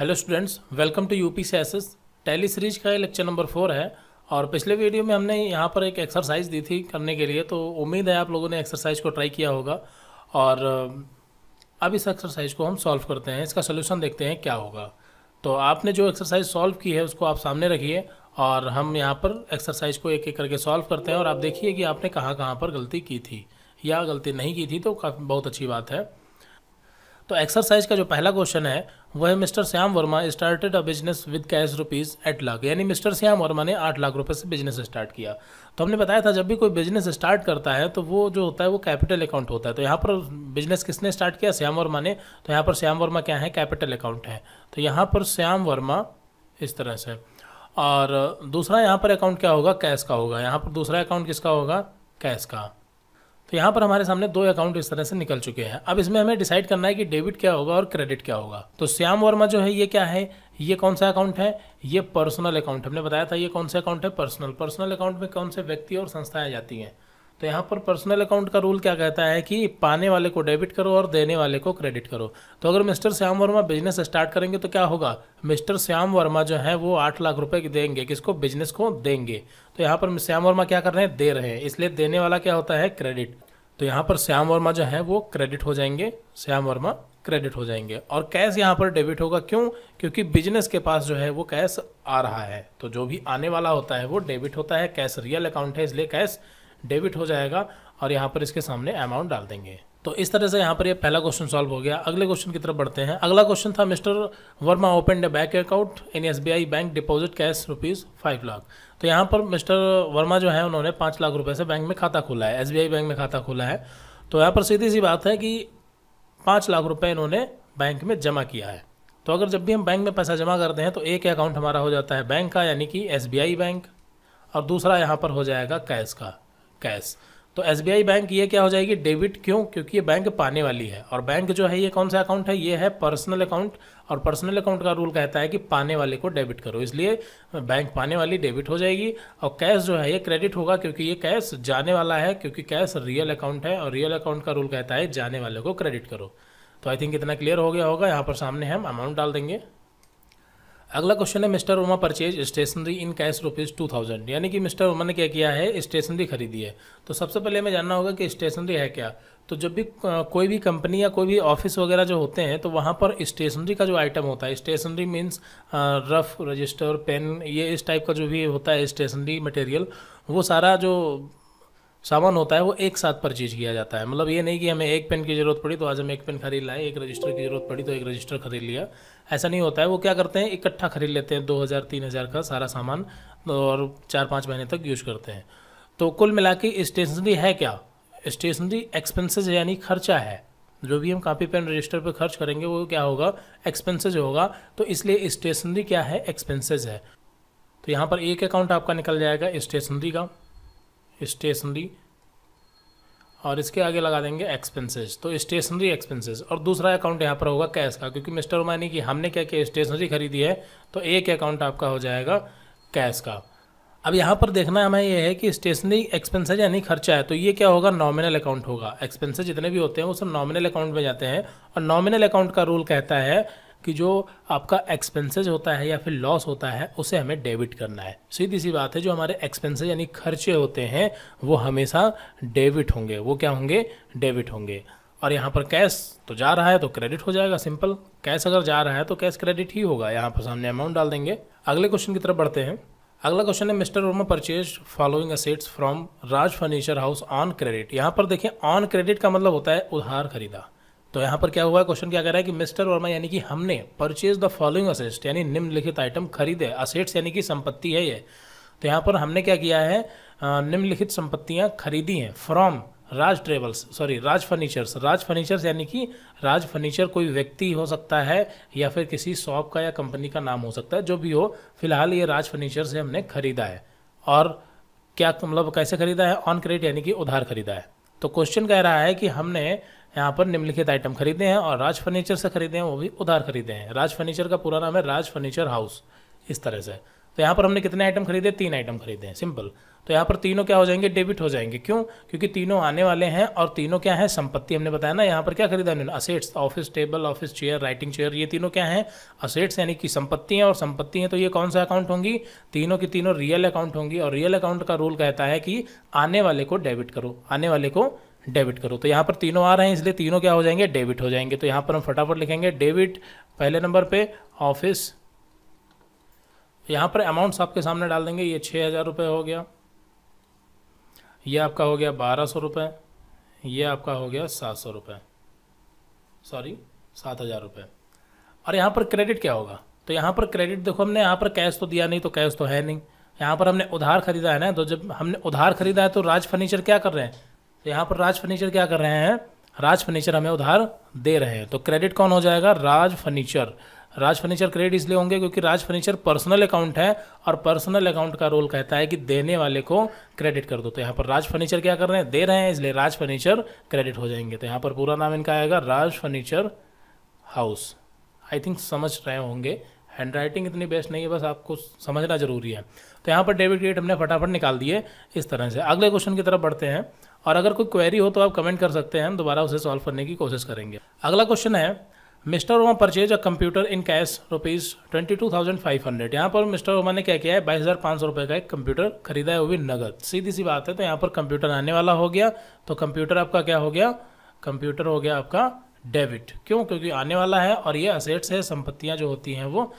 hello students welcome to U P C S tally series का lecture number four है और पिछले video में हमने यहाँ पर एक एक्सरसाइज दी थी करने के लिए तो उम्मीद है आप लोगों ने एक्सरसाइज को ट्राई किया होगा और अब इस एक्सरसाइज को हम सॉल्व करते हैं इसका सोल्यूशन देखते हैं क्या होगा तो आपने जो एक्सरसाइज सॉल्व की है उसको आप सामने रखिए और हम यहाँ पर एक्सरसाइज को एक एक करके सॉल्व करते हैं और आप देखिए कि आपने कहाँ कहाँ पर गलती की थी या गलती नहीं की थी तो बहुत अच्छी बात है तो एक्सरसाइज का जो पहला क्वेश्चन है वह है mister Shyam Verma started a business with cash rupees eight lakh यानी मिस्टर श्याम वर्मा ने आठ लाख रुपए से बिजनेस स्टार्ट किया तो हमने बताया था जब भी कोई बिजनेस स्टार्ट करता है तो वो जो होता है वो कैपिटल अकाउंट होता है तो यहाँ पर बिजनेस किसने स्टार्ट किया श्याम वर्मा ने तो यहाँ पर श्याम वर्मा क्या है कैपिटल अकाउंट है तो यहाँ पर श्याम वर्मा इस तरह से और दूसरा यहाँ पर अकाउंट क्या होगा कैश का होगा यहाँ पर दूसरा अकाउंट किसका होगा कैश का तो यहाँ पर हमारे सामने दो अकाउंट इस तरह से निकल चुके हैं अब इसमें हमें डिसाइड करना है कि डेबिट क्या होगा और क्रेडिट क्या होगा तो श्याम वर्मा जो है ये क्या है ये कौन सा अकाउंट है ये पर्सनल अकाउंट हमने बताया था ये कौन सा अकाउंट है पर्सनल पर्सनल अकाउंट में कौन से व्यक्ति और संस्थाएं जाती हैं तो यहाँ पर पर्सनल अकाउंट का रूल क्या कहता है कि पाने वाले को डेबिट करो और देने वाले को क्रेडिट करो तो अगर mister Shyam Verma business start करेंगे तो क्या होगा मिस्टर श्याम वर्मा जो है वो आठ लाख रुपए देंगे किसको बिजनेस को देंगे तो यहाँ पर श्याम वर्मा क्या कर रहे हैं दे रहे हैं इसलिए देने वाला क्या होता है क्रेडिट तो यहाँ पर श्याम वर्मा जो है वो क्रेडिट हो जाएंगे श्याम वर्मा क्रेडिट हो जाएंगे और कैश यहाँ पर डेबिट होगा क्यों क्योंकि बिजनेस के पास जो है वो कैश आ रहा है तो जो भी आने वाला होता है वो डेबिट होता है कैश रियल अकाउंट है इसलिए कैश डेबिट हो जाएगा और यहाँ पर इसके सामने अमाउंट डाल देंगे तो इस तरह से यहाँ पर ये यह पहला क्वेश्चन सॉल्व हो गया अगले क्वेश्चन की तरफ बढ़ते हैं अगला क्वेश्चन था mister Verma open the bank account in S bank deposit cash rupees five lakh तो यहाँ पर मिस्टर वर्मा जो है उन्होंने पाँच लाख रुपये से बैंक में खाता खोला है एस बैंक में खाता खोला है तो यहाँ पर सीधी सी बात है कि पाँच लाख रुपये इन्होंने बैंक में जमा किया है तो अगर जब भी हम बैंक में पैसा जमा करते हैं तो एक अकाउंट हमारा हो जाता है बैंक का यानी कि एस बैंक और दूसरा यहाँ पर हो जाएगा कैश का कैश तो एस बैंक ये क्या हो जाएगी डेबिट क्यों क्योंकि ये बैंक पाने वाली है और बैंक जो है ये कौन सा अकाउंट है ये है पर्सनल अकाउंट और पर्सनल अकाउंट का रूल कहता है कि पाने वाले को डेबिट करो इसलिए बैंक पाने वाली डेबिट हो जाएगी और कैश जो है ये क्रेडिट होगा क्योंकि ये कैश जाने वाला है क्योंकि कैश रियल अकाउंट है और रियल अकाउंट का रूल कहता है जाने वाले को क्रेडिट करो तो आई थिंक इतना क्लियर हो गया होगा यहाँ पर सामने हम अमाउंट डाल देंगे अगला क्वेश्चन है mister Verma purchase stationery in cash rupees two thousand यानी कि मिस्टर वर्मा ने क्या किया है स्टेशनरी खरीदी है तो सबसे पहले हमें जानना होगा कि स्टेशनरी है क्या तो जब भी कोई भी कंपनी या कोई भी ऑफिस वगैरह जो होते हैं तो वहाँ पर स्टेशनरी का जो आइटम होता है stationery means rough register pen ये इस टाइप का जो भी होता है स्टेशनरी मटेरियल वो सारा जो सामान होता है वो एक साथ परचेज किया जाता है मतलब ये नहीं कि हमें एक पेन की ज़रूरत पड़ी तो आज हम एक पेन खरीद लाए एक रजिस्टर की ज़रूरत पड़ी तो एक रजिस्टर खरीद लिया ऐसा नहीं होता है वो क्या करते हैं इकट्ठा खरीद लेते हैं दो हज़ार तीन हज़ार का सारा सामान और चार पाँच महीने तक यूज करते हैं तो कुल मिला के स्टेशनरी है क्या स्टेशनरी एक्सपेंसिज़ यानी खर्चा है जो भी हम कापी पेन रजिस्टर पर खर्च करेंगे वो क्या होगा एक्सपेंसेज होगा तो इसलिए स्टेशनरी क्या है एक्सपेंसेज है तो यहाँ पर एक अकाउंट आपका निकल जाएगा स्टेशनरी का स्टेशनरी और इसके आगे लगा देंगे एक्सपेंसेस तो स्टेशनरी एक्सपेंसेस और दूसरा अकाउंट यहाँ पर होगा कैश का क्योंकि मिस्टर उमानी की हमने क्या किया स्टेशनरी खरीदी है तो एक अकाउंट आपका हो जाएगा कैश का अब यहाँ पर देखना हमें यह है कि स्टेशनरी एक्सपेंसेस यानी खर्चा है तो ये क्या होगा नॉमिनल अकाउंट होगा एक्सपेंसेज जितने भी होते हैं वो सब नॉमिनल अकाउंट में जाते हैं और नॉमिनल अकाउंट का रूल कहता है कि जो आपका एक्सपेंसेज होता है या फिर लॉस होता है उसे हमें डेबिट करना है सीधी सी बात है जो हमारे एक्सपेंसेज यानी खर्चे होते हैं वो हमेशा डेबिट होंगे वो क्या होंगे डेबिट होंगे और यहाँ पर कैश तो जा रहा है तो क्रेडिट हो जाएगा सिंपल कैश अगर जा रहा है तो कैश क्रेडिट ही होगा यहाँ पर सामने अमाउंट डाल देंगे अगले क्वेश्चन की तरफ बढ़ते हैं अगला क्वेश्चन है mister Verma purchase following assets from Raj furniture house on credit यहाँ पर देखिए ऑन क्रेडिट का मतलब होता है उधार खरीदा तो यहाँ पर क्या हुआ क्वेश्चन क्या कह रहा है कि मिस्टर वर्मा यानी कि हमने परचेज द फॉलोइंग असेस्ट यानी निम्नलिखित आइटम खरीदे असेट्स यानी कि संपत्ति है ये तो यहाँ पर हमने क्या किया है निम्नलिखित संपत्तियाँ खरीदी हैं from Raj travels sorry Raj furnitures Raj furnitures यानी कि राज फर्नीचर कोई व्यक्ति हो सकता है या फिर किसी शॉप का या कंपनी का नाम हो सकता है जो भी हो फिलहाल ये राज फर्नीचर से हमने खरीदा है और क्या मतलब कैसे खरीदा है ऑन क्रेडिट यानी कि उधार खरीदा है तो क्वेश्चन कह रहा है कि हमने यहाँ पर निम्नलिखित आइटम खरीदे हैं और राज फर्नीचर से खरीदे हैं वो भी उधार खरीदे हैं राज फर्नीचर का पूरा नाम है राज फर्नीचर हाउस इस तरह से तो यहाँ पर हमने कितने आइटम खरीदे तीन आइटम खरीदे हैं सिंपल तो यहाँ पर तीनों क्या हो जाएंगे डेबिट हो जाएंगे क्यों क्योंकि तीनों आने वाले हैं और तीनों क्या है संपत्ति हमने बताया ना यहाँ पर क्या खरीदा उन्होंने assets office table office chair writing chair ये तीनों क्या है असेट्स यानी कि संपत्ति है और संपत्ति हैं तो ये कौन सा अकाउंट होंगी तीनों की तीनों रियल अकाउंट होंगी और रियल अकाउंट का रूल कहता है कि आने वाले को डेबिट करो आने वाले को डेबिट करो तो यहाँ पर तीनों आ रहे हैं इसलिए तीनों क्या हो जाएंगे डेबिट हो जाएंगे तो यहाँ पर हम फटाफट लिखेंगे डेबिट पहले नंबर पे ऑफिस यहाँ पर अमाउंट्स आपके सामने डाल देंगे ये छः हज़ार रुपये हो गया ये आपका हो गया बारह सौ रुपये ये आपका हो गया सात सौ रुपये सॉरी सात हज़ार रुपये और यहाँ पर क्रेडिट क्या होगा तो यहाँ पर क्रेडिट देखो हमने यहाँ पर कैश तो दिया नहीं तो कैश तो है नहीं यहाँ पर हमने उधार खरीदा है ना तो जब हमने उधार खरीदा है तो राज फर्नीचर क्या कर रहे हैं तो यहाँ पर राज फर्नीचर क्या कर रहे हैं राज फर्नीचर हमें उधार दे रहे हैं तो क्रेडिट कौन हो जाएगा Raj furniture Raj furniture credit इसलिए होंगे क्योंकि राज फर्नीचर पर्सनल अकाउंट है और पर्सनल अकाउंट का रोल कहता है कि देने वाले को क्रेडिट कर दो तो यहाँ पर राज फर्नीचर क्या कर रहे हैं दे रहे हैं इसलिए राज फर्नीचर क्रेडिट हो जाएंगे तो यहाँ पर पूरा नाम इनका आएगा Raj furniture house I think समझ रहे होंगे हैंड राइटिंग इतनी बेस्ट नहीं है बस आपको समझना जरूरी है तो यहाँ पर डेबिट क्रेडिट हमने फटाफट निकाल दिए इस तरह से अगले क्वेश्चन की तरफ बढ़ते हैं और अगर कोई क्वेरी हो तो आप कमेंट कर सकते हैं हम दोबारा उसे सॉल्व करने की कोशिश करेंगे अगला क्वेश्चन है mister Oma purchase a computer in cash rupees twenty two thousand five hundred यहाँ पर मिस्टर ओमा ने क्या किया है बाईस हज़ार पाँच सौ रुपये का एक कंप्यूटर खरीदा है वो भी नगद सीधी सी बात है तो यहाँ पर कंप्यूटर आने वाला हो गया तो कंप्यूटर आपका क्या हो गया कंप्यूटर हो गया आपका डेबिट क्यों क्योंकि आने वाला है और ये असेट्स है संपत्तियाँ जो होती हैं वो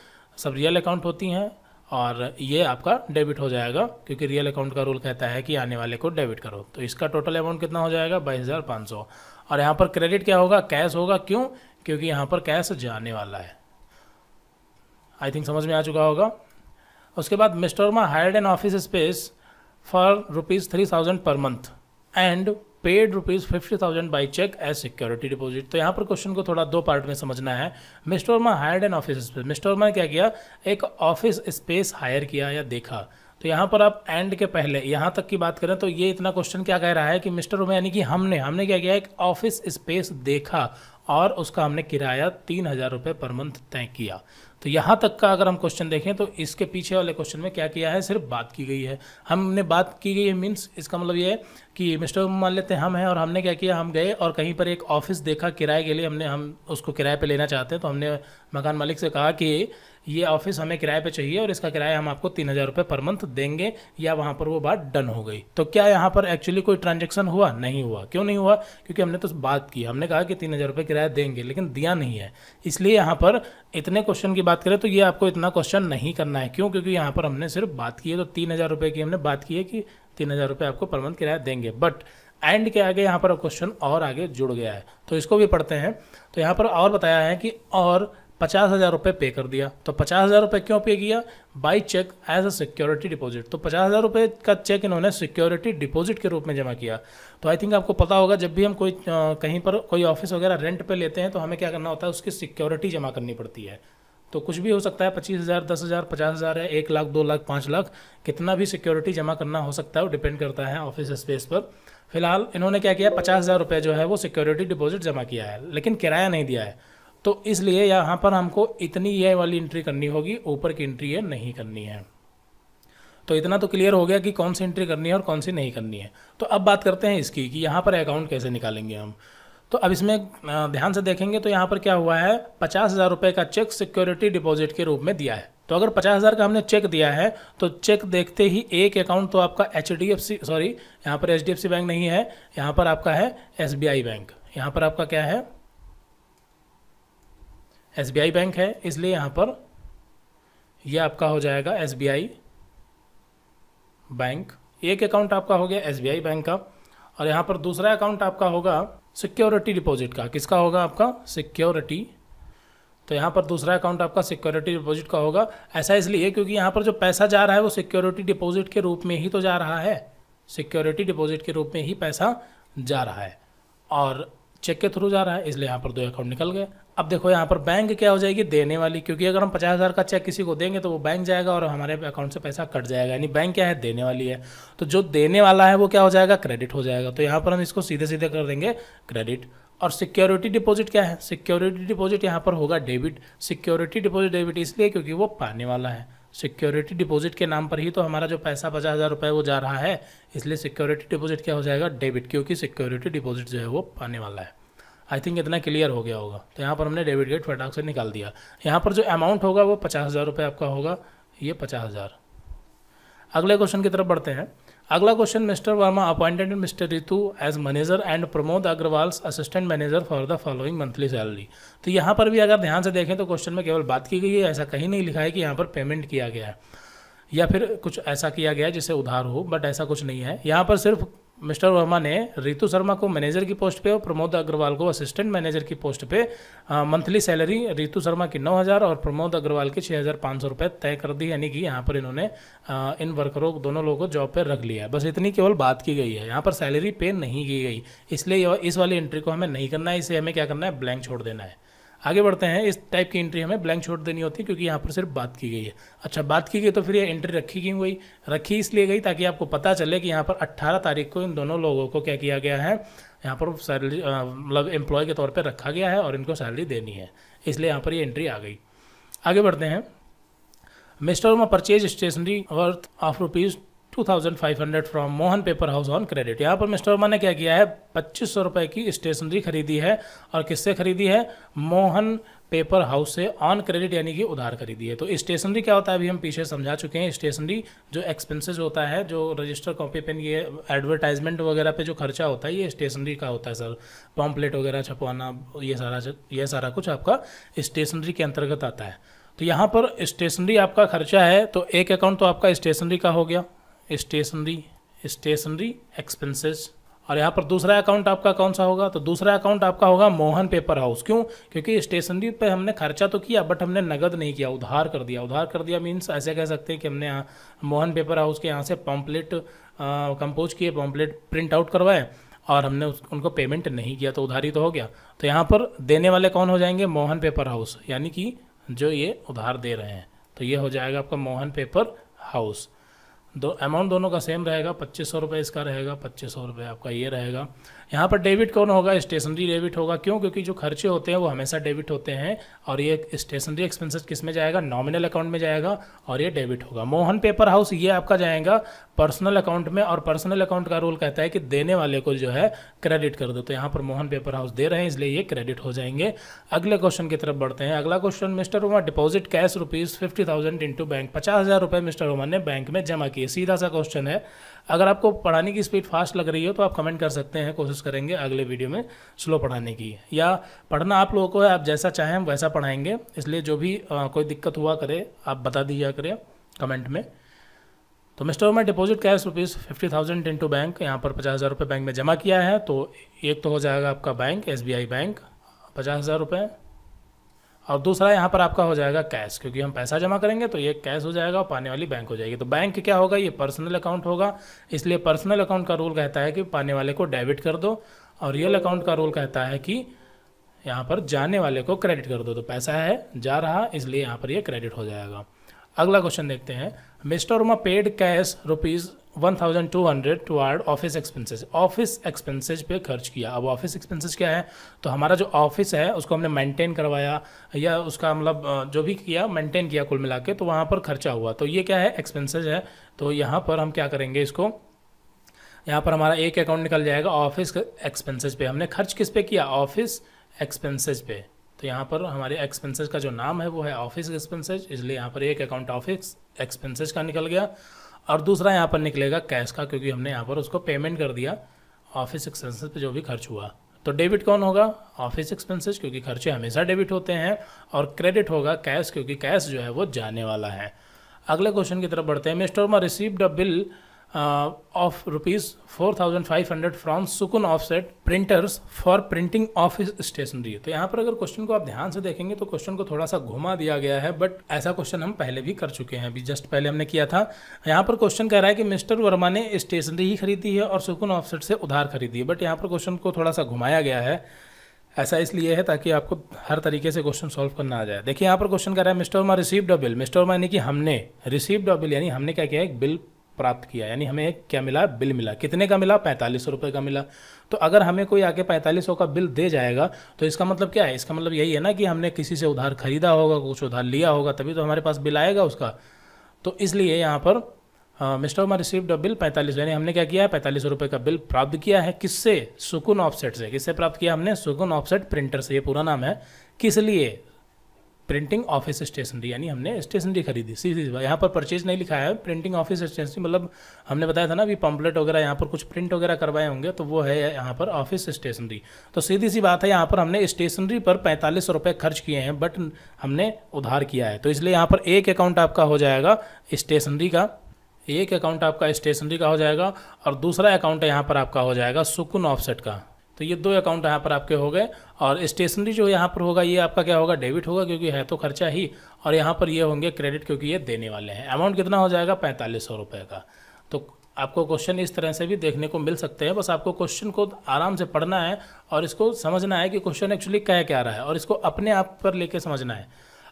सब रियल अकाउंट होती हैं और ये आपका डेबिट हो जाएगा क्योंकि रियल अकाउंट का रूल कहता है कि आने वाले को डेबिट करो तो इसका टोटल अमाउंट कितना हो जाएगा बाईस हज़ार पाँच सौ और यहाँ पर क्रेडिट क्या होगा कैश होगा क्यों क्योंकि यहाँ पर कैश जाने वाला है आई थिंक समझ में आ चुका होगा उसके बाद मा hired an office space for rupees three thousand per month and paid rupees fifty thousand by cheque as security deposit तो यहाँ पर क्वेश्चन को थोड़ा दो पार्ट में समझना है mister Verma hired an office space mister Verma ने क्या किया एक ऑफिस स्पेस हायर किया या देखा तो यहाँ पर आप एंड के पहले यहाँ तक की बात करें तो ये इतना क्वेश्चन क्या कह रहा है कि मिस्टर वर्मा यानी कि हमने हमने क्या किया एक ऑफिस स्पेस देखा और उसका हमने किराया तीन हज़ार रुपये पर मंथ तय किया तो यहाँ तक का अगर हम क्वेश्चन देखें तो इसके पीछे वाले क्वेश्चन में क्या किया है सिर्फ बात की गई है हमने बात की गई है मीन्स इसका मतलब ये है कि मिस्टर मान लेते हैं हम हैं और हमने क्या किया हम गए और कहीं पर एक ऑफिस देखा किराए के लिए हमने हम उसको किराए पर लेना चाहते हैं तो हमने मकान मालिक से कहा कि ये ऑफिस हमें किराए पे चाहिए और इसका किराया हम आपको तीन हज़ार रुपये पर मंथ देंगे या वहाँ पर वो बात डन हो गई तो क्या यहाँ पर एक्चुअली कोई ट्रांजेक्शन हुआ नहीं हुआ क्यों नहीं हुआ क्योंकि हमने तो बात की हमने कहा कि तीन हज़ार रुपये किराया देंगे लेकिन दिया नहीं है इसलिए यहाँ पर इतने क्वेश्चन की बात करें तो ये आपको इतना क्वेश्चन नहीं करना है क्यों क्योंकि यहाँ पर हमने सिर्फ बात की है तो तीन हज़ार रुपये की हमने बात की है कि तीन हज़ार रुपये आपको पर मंथ किराया देंगे बट एंड के आगे यहाँ पर क्वेश्चन और आगे जुड़ गया है तो इसको भी पढ़ते हैं तो यहाँ पर और बताया है कि और पचास हज़ार रुपये पे कर दिया तो पचास हज़ार रुपये क्यों पे किया by cheque as a security deposit तो पचास हज़ार रुपये का चेक इन्होंने सिक्योरिटी डिपॉजिट के रूप में जमा किया तो आई थिंक आपको पता होगा जब भी हम कोई कहीं पर कोई ऑफिस वगैरह रेंट पर लेते हैं तो हमें क्या करना होता है उसकी सिक्योरिटी जमा करनी पड़ती है तो कुछ भी हो सकता है पच्चीस हज़ार दस हज़ार पचास हज़ार है एक लाख दो लाख पाँच लाख कितना भी सिक्योरिटी जमा करना हो सकता है वो डिपेंड करता है ऑफिस स्पेस पर फिलहाल इन्होंने क्या किया पचास हज़ार रुपये जो है वो सिक्योरिटी डिपॉजिट जमा किया है लेकिन किराया नहीं दिया है तो इसलिए यहाँ पर हमको इतनी ये वाली एंट्री करनी होगी ऊपर की एंट्री ये नहीं करनी है तो इतना तो क्लियर हो गया कि कौन सी एंट्री करनी है और कौन सी नहीं करनी है तो अब बात करते हैं इसकी कि यहाँ पर अकाउंट कैसे निकालेंगे हम तो अब इसमें ध्यान से देखेंगे तो यहाँ पर क्या हुआ है पचास हज़ार रुपये का चेक सिक्योरिटी डिपॉजिट के रूप में दिया है तो अगर पचास हज़ार का हमने चेक दिया है तो चेक देखते ही एक अकाउंट तो आपका H D F C sorry यहाँ पर H D F C bank नहीं है यहाँ पर आपका है एस बी आई बैंक यहाँ पर आपका क्या है एस बैंक है इसलिए यहाँ पर ये यह आपका हो जाएगा एस बैंक एक अकाउंट आपका हो गया एस बैंक का और यहाँ पर दूसरा अकाउंट आपका होगा सिक्योरिटी डिपॉजिट का किसका होगा आपका सिक्योरिटी तो यहाँ पर दूसरा अकाउंट आपका सिक्योरिटी डिपॉजिट का होगा ऐसा इसलिए क्योंकि यहाँ पर जो पैसा जा रहा है वो सिक्योरिटी डिपॉजिट के रूप में ही तो जा रहा है सिक्योरिटी डिपॉजिट के रूप में ही पैसा जा रहा है और चेक के थ्रू जा रहा है इसलिए यहाँ पर दो अकाउंट निकल गए अब देखो यहाँ पर बैंक क्या हो जाएगी देने वाली क्योंकि अगर हम पचास हज़ार का चेक किसी को देंगे तो वो बैंक जाएगा और हमारे अकाउंट से पैसा कट जाएगा यानी बैंक क्या है देने वाली है तो जो देने वाला है वो क्या हो जाएगा क्रेडिट हो जाएगा तो यहाँ पर हम इसको सीधे सीधे कर देंगे क्रेडिट और सिक्योरिटी डिपॉजिट क्या है सिक्योरिटी डिपॉजिट यहाँ पर होगा डेबिट सिक्योरिटी डिपॉजिट डेबिट इसलिए क्योंकि वो पाने वाला है सिक्योरिटी डिपॉजिट के नाम पर ही तो हमारा जो पैसा पचास हज़ार रुपये वो जा रहा है इसलिए सिक्योरिटी डिपॉजिट क्या हो जाएगा डेबिट क्योंकि सिक्योरिटी डिपॉजिट जो है वो पाने वाला है आई थिंक इतना क्लियर हो गया होगा तो यहाँ पर हमने डेबिट गेट फटाक से निकाल दिया यहाँ पर जो अमाउंट होगा वो पचास हज़ार रुपये आपका होगा ये पचास हज़ार अगले क्वेश्चन की तरफ बढ़ते हैं अगला question mister Verma appointed mister Ritu as manager and Pramod Agrawal assistant manager for the following monthly salary तो यहाँ पर भी अगर ध्यान से देखें तो क्वेश्चन में केवल बात की गई है ऐसा कहीं नहीं लिखा है कि यहाँ पर पेमेंट किया गया है या फिर कुछ ऐसा किया गया है जिससे उधार हो बट ऐसा कुछ नहीं है यहाँ पर सिर्फ मिस्टर वर्मा ने रितु शर्मा को मैनेजर की पोस्ट पे और प्रमोद अग्रवाल को असिस्टेंट मैनेजर की पोस्ट पे मंथली सैलरी रितु शर्मा की 9000 और प्रमोद अग्रवाल की 6500 रुपए तय कर दी यानी कि यहाँ पर इन्होंने आ, इन वर्करों दोनों लोगों को जॉब पर रख लिया है बस इतनी केवल बात की गई है यहाँ पर सैलरी पे नहीं की गई इसलिए इस वाली एंट्री को हमें नहीं करना है इसे हमें क्या करना है ब्लैंक छोड़ देना है आगे बढ़ते हैं इस टाइप की एंट्री हमें ब्लैंक छोड़ देनी होती है क्योंकि यहाँ पर सिर्फ बात की गई है अच्छा बात की गई तो फिर ये एंट्री रखी क्यों गई रखी इसलिए गई ताकि आपको पता चले कि यहाँ पर अट्ठारह तारीख को इन दोनों लोगों को क्या किया गया है यहाँ पर सैलरी मतलब एम्प्लॉय के तौर पर रखा गया है और इनको सैलरी देनी है इसलिए यहाँ पर ये एंट्री आ गई आगे बढ़ते हैं mister Verma purchase stationery worth of rupees 2500 from Mohan paper house on credit यहाँ पर मिस्टर वर्मा ने क्या किया है पच्चीस सौ रुपये की स्टेशनरी खरीदी है और किससे खरीदी है मोहन पेपर हाउस से ऑन क्रेडिट यानी कि उधार खरीदी है तो स्टेशनरी क्या होता है अभी हम पीछे समझा चुके हैं स्टेशनरी जो एक्सपेंसेस होता है जो रजिस्टर कॉपी पेन ये एडवर्टाइजमेंट वगैरह पे जो खर्चा होता है ये स्टेशनरी का होता है सर पॉम्पलेट वगैरह छपवाना ये सारा ये सारा कुछ आपका स्टेशनरी के अंतर्गत आता है तो यहाँ पर स्टेशनरी आपका खर्चा है तो एक अकाउंट तो आपका स्टेशनरी का हो गया स्टेशनरी स्टेशनरी एक्सपेंसेस और यहाँ पर दूसरा अकाउंट आपका कौन सा होगा तो दूसरा अकाउंट आपका होगा मोहन पेपर हाउस क्यों क्योंकि स्टेशनरी पे हमने खर्चा तो किया बट हमने नगद नहीं किया उधार कर दिया उधार कर दिया मीन्स ऐसे कह सकते हैं कि हमने यहाँ मोहन पेपर हाउस के यहाँ से पॉम्पलेट कंपोज किए पम्पलेट प्रिंट आउट करवाए और हमने उनको पेमेंट नहीं किया तो उधारी तो हो गया तो यहाँ पर देने वाले कौन हो जाएंगे मोहन पेपर हाउस यानी कि जो ये उधार दे रहे हैं तो ये हो जाएगा आपका मोहन पेपर हाउस दो अमाउंट दोनों का सेम रहेगा पच्चीस सौ रुपये इसका रहेगा पच्चीस सौ रुपये आपका ये रहेगा यहाँ पर डेबिट कौन होगा स्टेशनरी डेबिट होगा क्यों क्योंकि जो खर्चे होते हैं वो हमेशा डेबिट होते हैं और ये स्टेशनरी एक्सपेंसेस किस में जाएगा नॉमिनल अकाउंट में जाएगा और ये डेबिट होगा मोहन पेपर हाउस ये आपका जाएगा पर्सनल अकाउंट में और पर्सनल अकाउंट का रूल कहता है कि देने वाले को जो है क्रेडिट कर दो तो यहाँ पर मोहन पेपर हाउस दे रहे हैं इसलिए ये क्रेडिट हो जाएंगे अगले क्वेश्चन की तरफ बढ़ते हैं अगला question mister Uma deposit cash rupees fifty thousand into bank पचास हज़ार रुपये मिस्टर उमन ने बैंक में जमा किए सीधा सा क्वेश्चन है अगर आपको पढ़ाने की स्पीड फास्ट लग रही हो तो आप कमेंट कर सकते हैं कोशिश करेंगे अगले वीडियो में स्लो पढ़ाने की या पढ़ना आप लोगों को है आप जैसा चाहें वैसा पढ़ाएंगे इसलिए जो भी आ, कोई दिक्कत हुआ करे आप बता दीजिए करें कमेंट में तो मिस्टर मैं deposit cash rupees fifty thousand into bank यहाँ पर पचास हज़ार रुपये बैंक में जमा किया है तो एक तो हो जाएगा आपका बैंक एस बैंक पचास हज़ार रुपये और दूसरा यहाँ पर आपका हो जाएगा कैश क्योंकि हम पैसा जमा करेंगे तो ये कैश हो जाएगा और पाने वाली बैंक हो जाएगी तो बैंक क्या होगा ये पर्सनल अकाउंट होगा इसलिए पर्सनल अकाउंट का रूल कहता है कि पाने वाले को डेबिट कर दो और रियल अकाउंट का रूल कहता है कि यहाँ पर जाने वाले को क्रेडिट कर दो तो पैसा है जा रहा इसलिए यहाँ पर ये क्रेडिट हो जाएगा अगला क्वेश्चन देखते हैं mister Uma paid cash rupees 1200 thousand office expenses office expenses पे खर्च किया अब ऑफिस एक्सपेंसेस क्या है तो हमारा जो ऑफिस है उसको हमने मेंटेन करवाया या उसका मतलब जो भी किया मेंटेन किया कुल मिला के तो वहाँ पर खर्चा हुआ तो ये क्या है एक्सपेंसेस है तो यहाँ पर हम क्या करेंगे इसको यहाँ पर हमारा एक अकाउंट निकल जाएगा ऑफिस एक्सपेंसेज पे हमने खर्च किस पे किया ऑफिस एक्सपेंसेज पे तो यहाँ पर हमारे एक्सपेंसेज का जो नाम है वो है ऑफिस एक्सपेंसेज इसलिए यहाँ पर एक अकाउंट ऑफिस एक्सपेंसेज का निकल गया और दूसरा यहाँ पर निकलेगा कैश का क्योंकि हमने यहाँ पर उसको पेमेंट कर दिया ऑफिस एक्सपेंसेस पे जो भी खर्च हुआ तो डेबिट कौन होगा ऑफिस एक्सपेंसेस क्योंकि खर्चे हमेशा डेबिट होते हैं और क्रेडिट होगा कैश क्योंकि कैश जो है वो जाने वाला है अगले क्वेश्चन की तरफ बढ़ते हैं mister received a bill uh, of rupees 4500 from Sukoon offset printers for printing office stationery तो यहाँ पर अगर क्वेश्चन को आप ध्यान से देखेंगे तो क्वेश्चन को थोड़ा सा घुमा दिया गया है बट ऐसा क्वेश्चन हम पहले भी कर चुके हैं अभी जस्ट पहले हमने किया था यहाँ पर क्वेश्चन कह रहा है कि मिस्टर वर्मा ने स्टेशनरी ही खरीदी है और सुकुन ऑफसेट से उधार खरीदी है बट यहाँ पर क्वेश्चन को थोड़ा सा घुमाया गया है ऐसा इसलिए है ताकि आपको हर तरीके से क्वेश्चन सॉल्व करना आ जाए देखिए यहाँ पर क्वेश्चन कह रहा है mister Verma received a bill mister Verma यानी कि हमने रिसीव्ड अ बिल यानी हमने क्या किया एक बिल प्राप्त किया यानी हमें क्या मिला बिल मिला कितने का मिला पैंतालीस सौ रुपये का मिला तो अगर हमें कोई आके पैंतालीस सौ का बिल दे जाएगा तो इसका मतलब क्या है इसका मतलब यही है ना कि हमने किसी से उधार खरीदा होगा कुछ उधार लिया होगा तभी तो हमारे पास बिल आएगा उसका तो इसलिए यहाँ पर मिस्टर उमर रिसीव्ड बिल पैंतालीस यानी हमने क्या किया है पैंतालीस रुपये का बिल प्राप्त किया है किससे सुकुन ऑफसेट से किससे प्राप्त किया हमने सुकुन ऑफसेट प्रिंटर से ये पूरा नाम है किस लिए प्रिंटिंग ऑफिस स्टेशनरी यानी हमने स्टेशनरी खरीदी सीधी यहाँ पर परचेज नहीं लिखा है प्रिंटिंग ऑफिस स्टेशनरी मतलब हमने बताया था ना अभी पम्पलेट वगैरह यहाँ पर कुछ प्रिंट वगैरह करवाए होंगे तो वो है यहाँ पर ऑफिस स्टेशनरी तो सीधी सी बात है यहाँ पर हमने स्टेशनरी पर पैंतालीस रुपये खर्च किए हैं बट हमने उधार किया है तो इसलिए यहाँ पर एक अकाउंट आपका हो जाएगा स्टेशनरी का एक अकाउंट आपका स्टेशनरी का हो जाएगा और दूसरा अकाउंट यहाँ पर आपका हो जाएगा सुकुन ऑफसेट का तो ये दो अकाउंट यहाँ पर आपके हो गए और स्टेशनरी जो यहाँ पर होगा ये आपका क्या होगा डेबिट होगा क्योंकि है तो खर्चा ही और यहाँ पर ये होंगे क्रेडिट क्योंकि ये देने वाले हैं अमाउंट कितना हो जाएगा पैंतालीस सौ रुपये का तो आपको क्वेश्चन इस तरह से भी देखने को मिल सकते हैं बस आपको क्वेश्चन को आराम से पढ़ना है और इसको समझना है कि क्वेश्चन एक्चुअली कह क्या रहा है और इसको अपने आप पर लेके समझना है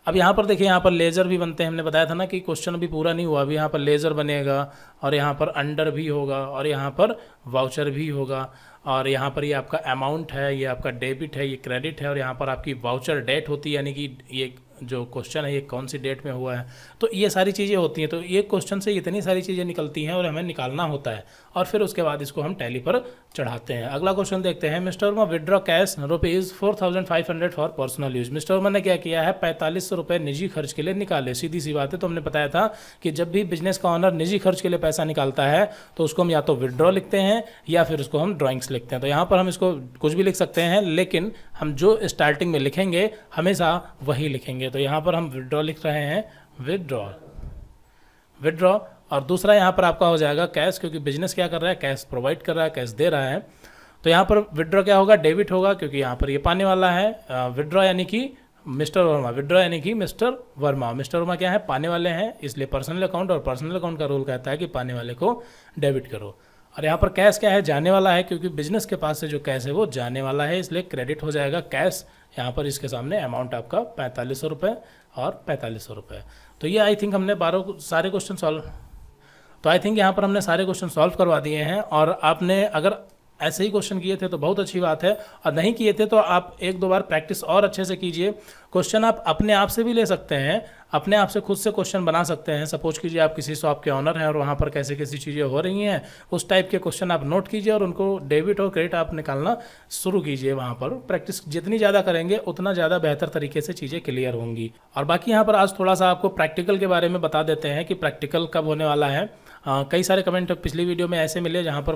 अब यहाँ पर देखिए यहाँ पर लेज़र भी बनते हैं हमने बताया था ना कि क्वेश्चन अभी पूरा नहीं हुआ अभी यहाँ पर लेज़र बनेगा और यहाँ पर अंडर भी होगा और यहाँ पर वाउचर भी होगा और यहाँ पर ये आपका अमाउंट है ये आपका डेबिट है ये क्रेडिट है और यहाँ पर आपकी वाउचर डेट होती है यानी कि ये जो क्वेश्चन है ये कौन सी डेट में हुआ है तो ये सारी चीज़ें होती हैं तो ये क्वेश्चन से इतनी सारी चीज़ें निकलती हैं और हमें निकालना होता है और फिर उसके बाद इसको हम टैली पर चढ़ाते हैं अगला क्वेश्चन देखते हैं mister Verma withdraw cash rupees four thousand five hundred for personal use mister Verma ने क्या किया है पैंतालीस सौ रुपये निजी खर्च के लिए निकाले सीधी सी बात है तो हमने बताया था कि जब भी बिजनेस का ऑनर निजी खर्च के लिए पैसा निकालता है तो उसको हम या तो विदड्रॉ लिखते हैं या फिर उसको हम ड्राॅइंग्स लिखते हैं तो यहाँ पर हम इसको कुछ भी लिख सकते हैं लेकिन हम जो स्टार्टिंग में लिखेंगे हमेशा वही लिखेंगे तो यहाँ पर हम विड्रॉ लिख रहे हैं विदड्रॉ विदड्रॉ और दूसरा यहाँ पर आपका हो जाएगा कैश क्योंकि बिजनेस क्या कर रहा है कैश प्रोवाइड कर रहा है कैश दे रहा है तो यहाँ पर विड्रॉ क्या होगा डेबिट होगा क्योंकि यहाँ पर ये यह पाने वाला है विड्रॉ यानी कि मिस्टर वर्मा विड्रॉ यानी कि मिस्टर वर्मा मिस्टर वर्मा क्या है पाने वाले हैं इसलिए पर्सनल अकाउंट और पर्सनल अकाउंट का रूल कहता है कि पाने वाले को डेबिट करो और यहाँ पर कैश क्या है जाने वाला है क्योंकि बिजनेस के पास से जो कैश है वो जाने वाला है इसलिए क्रेडिट हो जाएगा कैश यहाँ पर इसके सामने अमाउंट आपका पैंतालीस सौ रुपये और पैंतालीस सौ रुपये तो ये आई थिंक हमने बारह सारे क्वेश्चन सॉल्व तो आई थिंक यहाँ पर हमने सारे क्वेश्चन सॉल्व करवा दिए हैं और आपने अगर ऐसे ही क्वेश्चन किए थे तो बहुत अच्छी बात है और नहीं किए थे तो आप एक दो बार प्रैक्टिस और अच्छे से कीजिए क्वेश्चन आप अपने आप से भी ले सकते हैं अपने आप से खुद से क्वेश्चन बना सकते हैं सपोज कीजिए आप किसी शॉप के ऑनर हैं और वहाँ पर कैसे कैसी चीज़ें हो रही हैं उस टाइप के क्वेश्चन आप नोट कीजिए और उनको डेबिट और क्रेडिट आप निकालना शुरू कीजिए वहाँ पर प्रैक्टिस जितनी ज़्यादा करेंगे उतना ज़्यादा बेहतर तरीके से चीज़ें क्लियर होंगी और बाकी यहाँ पर आज थोड़ा सा आपको प्रैक्टिकल के बारे में बता देते हैं कि प्रैक्टिकल कब होने वाला है कई सारे कमेंट पिछली वीडियो में ऐसे मिले जहाँ पर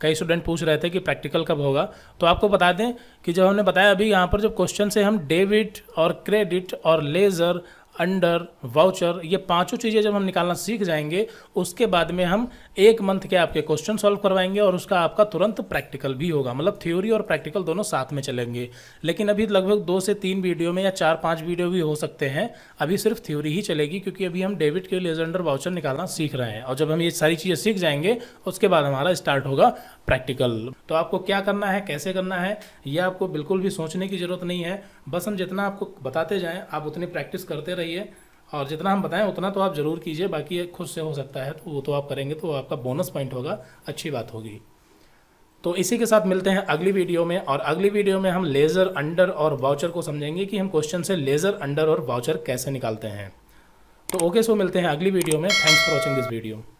कई स्टूडेंट पूछ रहे थे कि प्रैक्टिकल कब होगा तो आपको बता दें कि जब हमने बताया अभी यहाँ पर जब क्वेश्चन से हम डेबिट और क्रेडिट और लेज़र अंडर वाउचर ये पांचों चीज़ें जब हम निकालना सीख जाएंगे उसके बाद में हम एक मंथ के आपके क्वेश्चन सॉल्व करवाएंगे और उसका आपका तुरंत प्रैक्टिकल भी होगा मतलब थ्योरी और प्रैक्टिकल दोनों साथ में चलेंगे लेकिन अभी लगभग दो से तीन वीडियो में या चार पाँच वीडियो भी हो सकते हैं अभी सिर्फ थ्योरी ही चलेगी क्योंकि अभी हम डेबिट के लिए अंडर वाउचर निकालना सीख रहे हैं और जब हम ये सारी चीज़ें सीख जाएंगे उसके बाद हमारा स्टार्ट होगा प्रैक्टिकल तो आपको क्या करना है कैसे करना है यह आपको बिल्कुल भी सोचने की ज़रूरत नहीं है बस हम जितना आपको बताते जाएँ आप उतनी प्रैक्टिस करते रहिए चाहिए और जितना हम बताएं उतना तो आप ज़रूर कीजिए बाकी खुद से हो सकता है तो वो तो आप करेंगे तो आपका बोनस पॉइंट होगा अच्छी बात होगी तो इसी के साथ मिलते हैं अगली वीडियो में और अगली वीडियो में हम लेज़र अंडर और वाउचर को समझेंगे कि हम क्वेश्चन से लेज़र अंडर और वाउचर कैसे निकालते हैं तो ओके सो मिलते हैं अगली वीडियो में thanks for watching this video